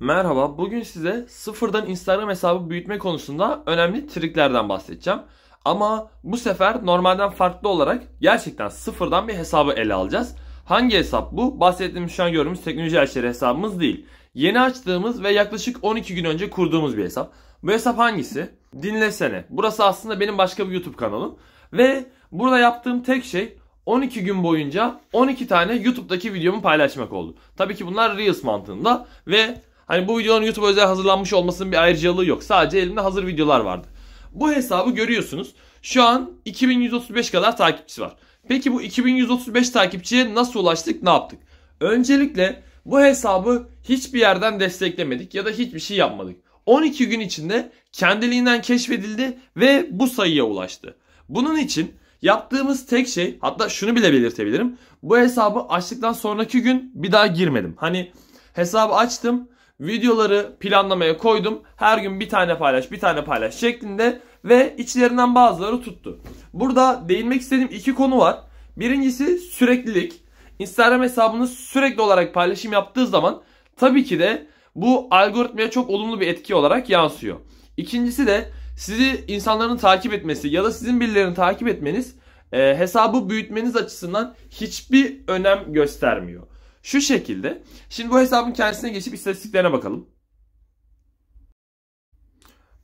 Merhaba, bugün size sıfırdan Instagram hesabı büyütme konusunda önemli triklerden bahsedeceğim. Ama bu sefer normalden farklı olarak gerçekten sıfırdan bir hesabı ele alacağız. Hangi hesap bu? Bahsettiğimiz şu an gördüğümüz teknoloji elçileri hesabımız değil. Yeni açtığımız ve yaklaşık 12 gün önce kurduğumuz bir hesap. Bu hesap hangisi? Dinlesene. Burası aslında benim başka bir YouTube kanalım. Ve burada yaptığım tek şey 12 gün boyunca 12 tane YouTube'daki videomu paylaşmak oldu. Tabii ki bunlar Reels mantığında ve Hani bu videonun YouTube özel hazırlanmış olmasının bir ayrıcalığı yok. Sadece elimde hazır videolar vardı. Bu hesabı görüyorsunuz. Şu an 2135 kadar takipçisi var. Peki bu 2135 takipçiye nasıl ulaştık ne yaptık? Öncelikle bu hesabı hiçbir yerden desteklemedik ya da hiçbir şey yapmadık. 12 gün içinde kendiliğinden keşfedildi ve bu sayıya ulaştı. Bunun için yaptığımız tek şey hatta şunu bile belirtebilirim. Bu hesabı açtıktan sonraki gün bir daha girmedim. Hani hesabı açtım videoları planlamaya koydum. Her gün bir tane paylaş, bir tane paylaş şeklinde ve içlerinden bazıları tuttu. Burada değinmek istediğim iki konu var. Birincisi süreklilik. Instagram hesabınız sürekli olarak paylaşım yaptığı zaman tabii ki de bu algoritmaya çok olumlu bir etki olarak yansıyor. İkincisi de sizi insanların takip etmesi ya da sizin birilerini takip etmeniz e, hesabı büyütmeniz açısından hiçbir önem göstermiyor. Şu şekilde. Şimdi bu hesabın kendisine geçip istatistiklerine bakalım.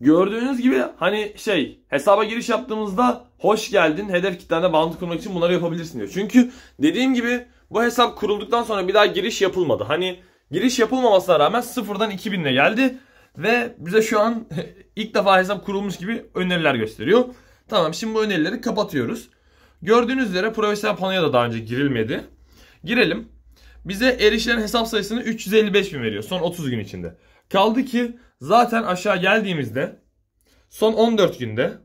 Gördüğünüz gibi hani şey hesaba giriş yaptığımızda hoş geldin hedef kitlende bağlantı kurmak için bunları yapabilirsin diyor. Çünkü dediğim gibi bu hesap kurulduktan sonra bir daha giriş yapılmadı. Hani giriş yapılmamasına rağmen sıfırdan 2000'le geldi. Ve bize şu an ilk defa hesap kurulmuş gibi öneriler gösteriyor. Tamam şimdi bu önerileri kapatıyoruz. Gördüğünüz üzere profesyonel panoya da daha önce girilmedi. Girelim. Bize erişilen hesap sayısını 355 bin veriyor son 30 gün içinde. Kaldı ki zaten aşağı geldiğimizde son 14 günde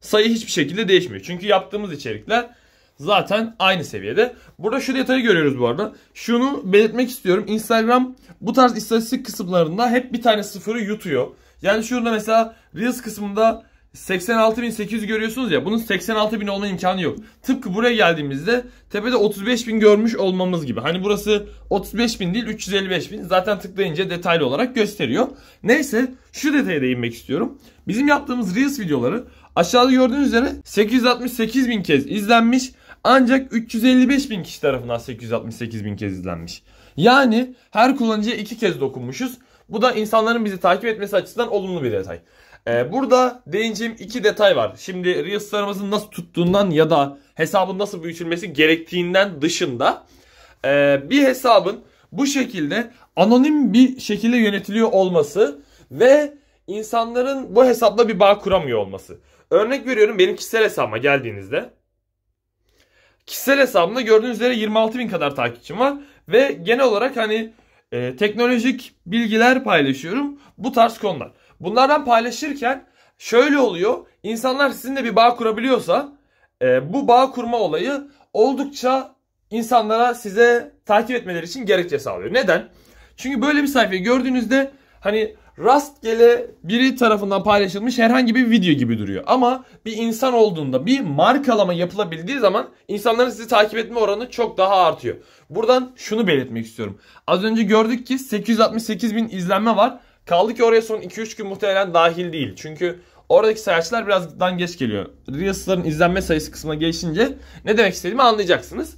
sayı hiçbir şekilde değişmiyor. Çünkü yaptığımız içerikler zaten aynı seviyede. Burada şu detayı görüyoruz bu arada. Şunu belirtmek istiyorum. Instagram bu tarz istatistik kısımlarında hep bir tane sıfırı yutuyor. Yani şurada mesela Reels kısmında 86.800 görüyorsunuz ya bunun 86.000 olma imkanı yok. Tıpkı buraya geldiğimizde tepede 35.000 görmüş olmamız gibi. Hani burası 35.000 değil 355.000 zaten tıklayınca detaylı olarak gösteriyor. Neyse şu detaya değinmek istiyorum. Bizim yaptığımız Reels videoları aşağıda gördüğünüz üzere 868.000 kez izlenmiş ancak 355.000 kişi tarafından 868.000 kez izlenmiş. Yani her kullanıcıya iki kez dokunmuşuz. Bu da insanların bizi takip etmesi açısından olumlu bir detay. Ee, burada değineceğim iki detay var. Şimdi Reels'larımızın nasıl tuttuğundan ya da hesabın nasıl büyütülmesi gerektiğinden dışında e, bir hesabın bu şekilde anonim bir şekilde yönetiliyor olması ve insanların bu hesapla bir bağ kuramıyor olması. Örnek veriyorum benim kişisel hesabıma geldiğinizde kişisel hesabımda gördüğünüz üzere 26 bin kadar takipçim var ve genel olarak hani e, teknolojik bilgiler paylaşıyorum bu tarz konular. Bunlardan paylaşırken şöyle oluyor. İnsanlar sizinle bir bağ kurabiliyorsa e, bu bağ kurma olayı oldukça insanlara size takip etmeleri için gerekçe sağlıyor. Neden? Çünkü böyle bir sayfayı gördüğünüzde hani rastgele biri tarafından paylaşılmış herhangi bir video gibi duruyor. Ama bir insan olduğunda bir markalama yapılabildiği zaman insanların sizi takip etme oranı çok daha artıyor. Buradan şunu belirtmek istiyorum. Az önce gördük ki 868 bin izlenme var Kaldı ki oraya son 2-3 gün muhtemelen dahil değil. Çünkü oradaki sayaçlar birazdan geç geliyor. Reels'ların izlenme sayısı kısmına geçince ne demek istediğimi anlayacaksınız.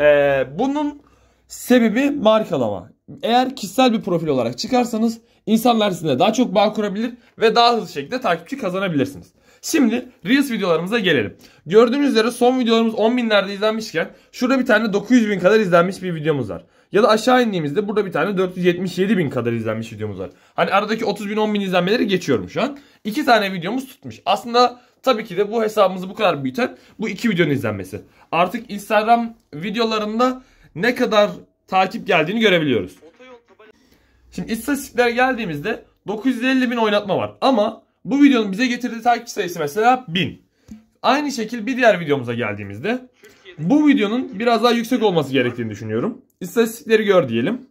Ee, bunun sebebi markalama. Eğer kişisel bir profil olarak çıkarsanız insanlar sizinle daha çok bağ kurabilir ve daha hızlı şekilde takipçi kazanabilirsiniz. Şimdi Reels videolarımıza gelelim. Gördüğünüz üzere son videolarımız 10 binlerde izlenmişken şurada bir tane 900 bin kadar izlenmiş bir videomuz var. Ya da aşağı indiğimizde burada bir tane 477 bin kadar izlenmiş videomuz var. Hani aradaki 30 bin 10 bin izlenmeleri geçiyorum şu an. İki tane videomuz tutmuş. Aslında tabii ki de bu hesabımızı bu kadar büyüten bu iki videonun izlenmesi. Artık Instagram videolarında ne kadar takip geldiğini görebiliyoruz. Şimdi istatistikler geldiğimizde 950 bin oynatma var. Ama bu videonun bize getirdiği takip sayısı mesela 1000. Aynı şekil bir diğer videomuza geldiğimizde bu videonun biraz daha yüksek olması gerektiğini düşünüyorum. İstatistikleri gör diyelim.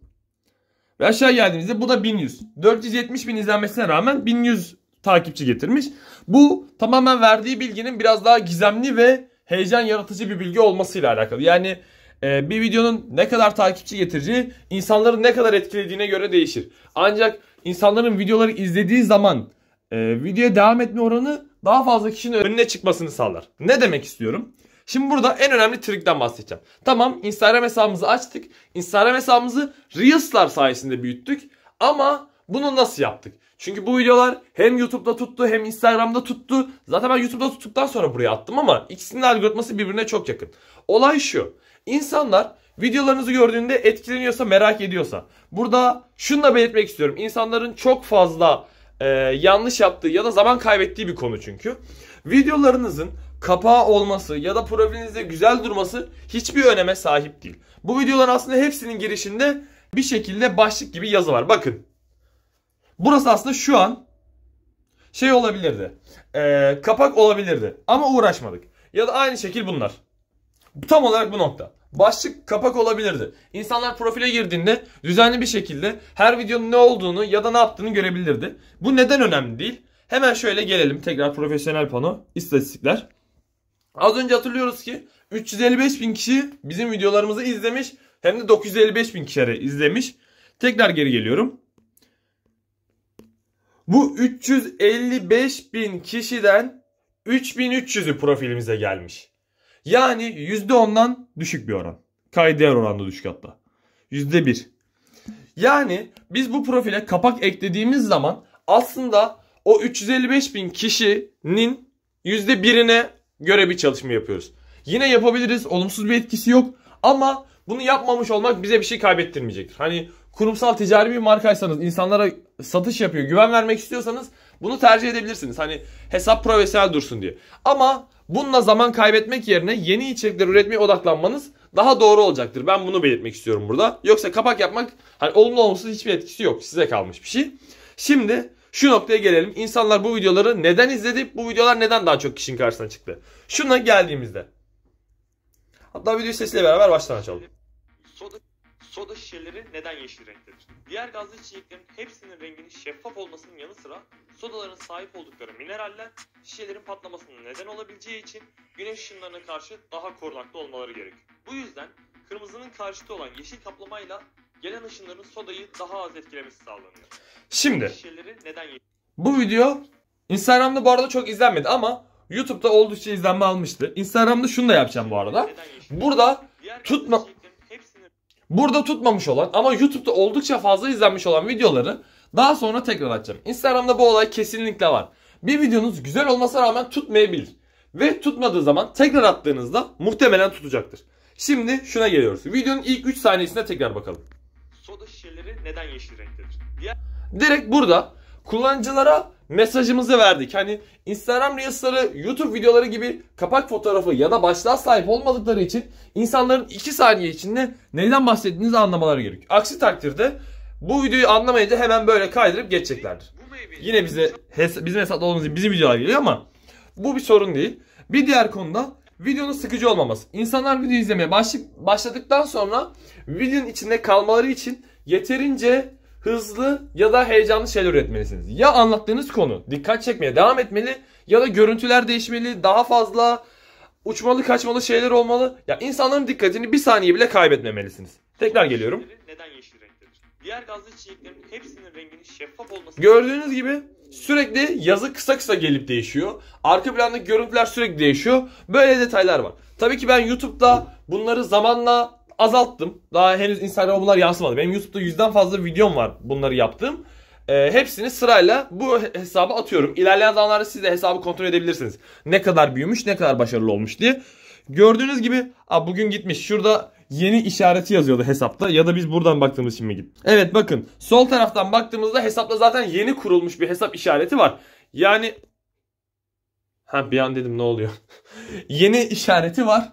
Ve aşağı geldiğimizde bu da 1100. 470 bin izlenmesine rağmen 1100 takipçi getirmiş. Bu tamamen verdiği bilginin biraz daha gizemli ve heyecan yaratıcı bir bilgi olmasıyla alakalı. Yani e, bir videonun ne kadar takipçi getireceği insanların ne kadar etkilediğine göre değişir. Ancak insanların videoları izlediği zaman e, videoya devam etme oranı daha fazla kişinin önüne çıkmasını sağlar. Ne demek istiyorum? Şimdi burada en önemli trikten bahsedeceğim. Tamam Instagram hesabımızı açtık. Instagram hesabımızı Reels'lar sayesinde büyüttük. Ama bunu nasıl yaptık? Çünkü bu videolar hem YouTube'da tuttu hem Instagram'da tuttu. Zaten ben YouTube'da tuttuktan sonra buraya attım ama ikisinin algoritması birbirine çok yakın. Olay şu. İnsanlar videolarınızı gördüğünde etkileniyorsa, merak ediyorsa. Burada şunu da belirtmek istiyorum. İnsanların çok fazla e, yanlış yaptığı ya da zaman kaybettiği bir konu çünkü. Videolarınızın kapağı olması ya da profilinizde güzel durması hiçbir öneme sahip değil. Bu videoların aslında hepsinin girişinde bir şekilde başlık gibi yazı var. Bakın. Burası aslında şu an şey olabilirdi. E, kapak olabilirdi. Ama uğraşmadık. Ya da aynı şekil bunlar. Tam olarak bu nokta başlık kapak olabilirdi. İnsanlar profile girdiğinde düzenli bir şekilde her videonun ne olduğunu ya da ne yaptığını görebilirdi. Bu neden önemli değil? Hemen şöyle gelelim tekrar profesyonel pano istatistikler. Az önce hatırlıyoruz ki 355 bin kişi bizim videolarımızı izlemiş. Hem de 955 bin kişi izlemiş. Tekrar geri geliyorum. Bu 355 bin kişiden 3300'ü profilimize gelmiş. Yani %10'dan düşük bir oran. Kayı değer oranında düşük hatta. %1. Yani biz bu profile kapak eklediğimiz zaman aslında o 355 bin kişinin %1'ine göre bir çalışma yapıyoruz. Yine yapabiliriz. Olumsuz bir etkisi yok. Ama bunu yapmamış olmak bize bir şey kaybettirmeyecektir. Hani kurumsal ticari bir markaysanız insanlara satış yapıyor güven vermek istiyorsanız bunu tercih edebilirsiniz. Hani hesap profesyonel dursun diye. Ama Bununla zaman kaybetmek yerine yeni içerikler üretmeye odaklanmanız daha doğru olacaktır. Ben bunu belirtmek istiyorum burada. Yoksa kapak yapmak hani olumlu olumsuz hiçbir etkisi yok. Size kalmış bir şey. Şimdi şu noktaya gelelim. İnsanlar bu videoları neden izledi? Bu videolar neden daha çok kişinin karşısına çıktı? Şuna geldiğimizde. Hatta video sesiyle beraber baştan açalım. Soda şişeleri neden yeşil renktedir? Diğer gazlı içeceklerin hepsinin renginin şeffaf olmasının yanı sıra sodaların sahip oldukları mineraller şişelerin patlamasına neden olabileceği için güneş ışınlarına karşı daha korunaklı olmaları gerek. Bu yüzden kırmızının karşıtı olan yeşil kaplamayla gelen ışınların sodayı daha az etkilemesi sağlanıyor. Şimdi şişeleri neden yeşil? Bu video Instagram'da bu arada çok izlenmedi ama YouTube'da oldukça izlenme almıştı. Instagram'da şunu da yapacağım bu arada. Burada tutma Burada tutmamış olan ama YouTube'da oldukça fazla izlenmiş olan videoları daha sonra tekrar açacağım. Instagram'da bu olay kesinlikle var. Bir videonuz güzel olmasına rağmen tutmayabilir. Ve tutmadığı zaman tekrar attığınızda muhtemelen tutacaktır. Şimdi şuna geliyoruz. Videonun ilk 3 saniyesine tekrar bakalım. Soda şişeleri neden yeşil renktedir? Diğer... Direkt burada kullanıcılara mesajımızı verdik. Hani Instagram Reels'ları, YouTube videoları gibi kapak fotoğrafı ya da başlığa sahip olmadıkları için insanların 2 saniye içinde neyden bahsettiğinizi anlamaları gerekiyor. Aksi takdirde bu videoyu anlamayınca hemen böyle kaydırıp geçeceklerdir. Yine bize hes bizim hesapta olduğumuz gibi bizim videolar geliyor ama bu bir sorun değil. Bir diğer konuda videonun sıkıcı olmaması. İnsanlar video izlemeye başladıktan sonra videonun içinde kalmaları için yeterince hızlı ya da heyecanlı şeyler üretmelisiniz. Ya anlattığınız konu dikkat çekmeye devam etmeli ya da görüntüler değişmeli, daha fazla uçmalı kaçmalı şeyler olmalı. Ya insanların dikkatini bir saniye bile kaybetmemelisiniz. Tekrar geliyorum. Neden yeşil renktedir? Diğer gazlı çiçeklerin hepsinin renginin şeffaf olması... Gördüğünüz gibi sürekli yazı kısa kısa gelip değişiyor. Arka plandaki görüntüler sürekli değişiyor. Böyle detaylar var. Tabii ki ben YouTube'da bunları zamanla azalttım. Daha henüz Instagram'a bunlar yansımadı. Benim YouTube'da yüzden fazla videom var bunları yaptığım. E, hepsini sırayla bu hesaba atıyorum. İlerleyen zamanlarda siz de hesabı kontrol edebilirsiniz. Ne kadar büyümüş, ne kadar başarılı olmuş diye. Gördüğünüz gibi a, bugün gitmiş. Şurada yeni işareti yazıyordu hesapta ya da biz buradan baktığımız için mi gitti? Evet bakın sol taraftan baktığımızda hesapta zaten yeni kurulmuş bir hesap işareti var. Yani ha bir an dedim ne oluyor? yeni işareti var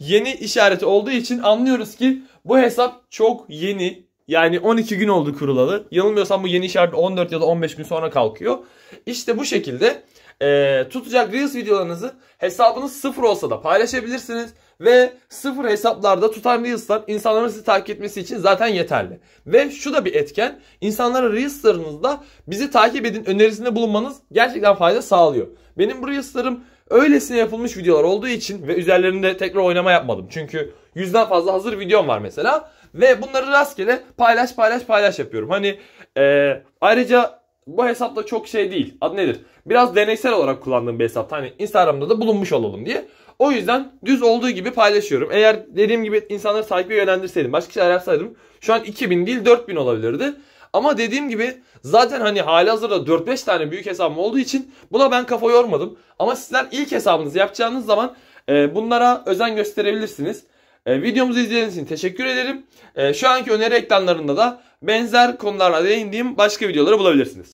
yeni işareti olduğu için anlıyoruz ki bu hesap çok yeni. Yani 12 gün oldu kurulalı. Yanılmıyorsam bu yeni işaret 14 ya da 15 gün sonra kalkıyor. İşte bu şekilde e, tutacak Reels videolarınızı hesabınız sıfır olsa da paylaşabilirsiniz. Ve sıfır hesaplarda tutan Reels'lar insanların sizi takip etmesi için zaten yeterli. Ve şu da bir etken insanlara Reels'larınızda bizi takip edin önerisinde bulunmanız gerçekten fayda sağlıyor. Benim bu Reels'larım Öylesine yapılmış videolar olduğu için ve üzerlerinde tekrar oynama yapmadım. Çünkü yüzden fazla hazır videom var mesela. Ve bunları rastgele paylaş paylaş paylaş yapıyorum. Hani e, ayrıca bu hesapta çok şey değil. Adı nedir? Biraz deneysel olarak kullandığım bir hesap. Hani Instagram'da da bulunmuş olalım diye. O yüzden düz olduğu gibi paylaşıyorum. Eğer dediğim gibi insanları takibe yönlendirseydim, başka şeyler yapsaydım şu an 2000 değil 4000 olabilirdi. Ama dediğim gibi zaten hani hali hazırda 4-5 tane büyük hesabım olduğu için buna ben kafa yormadım. Ama sizler ilk hesabınızı yapacağınız zaman e, bunlara özen gösterebilirsiniz. E, videomuzu izlediğiniz için teşekkür ederim. E, şu anki öneri ekranlarında da benzer konularla değindiğim başka videoları bulabilirsiniz.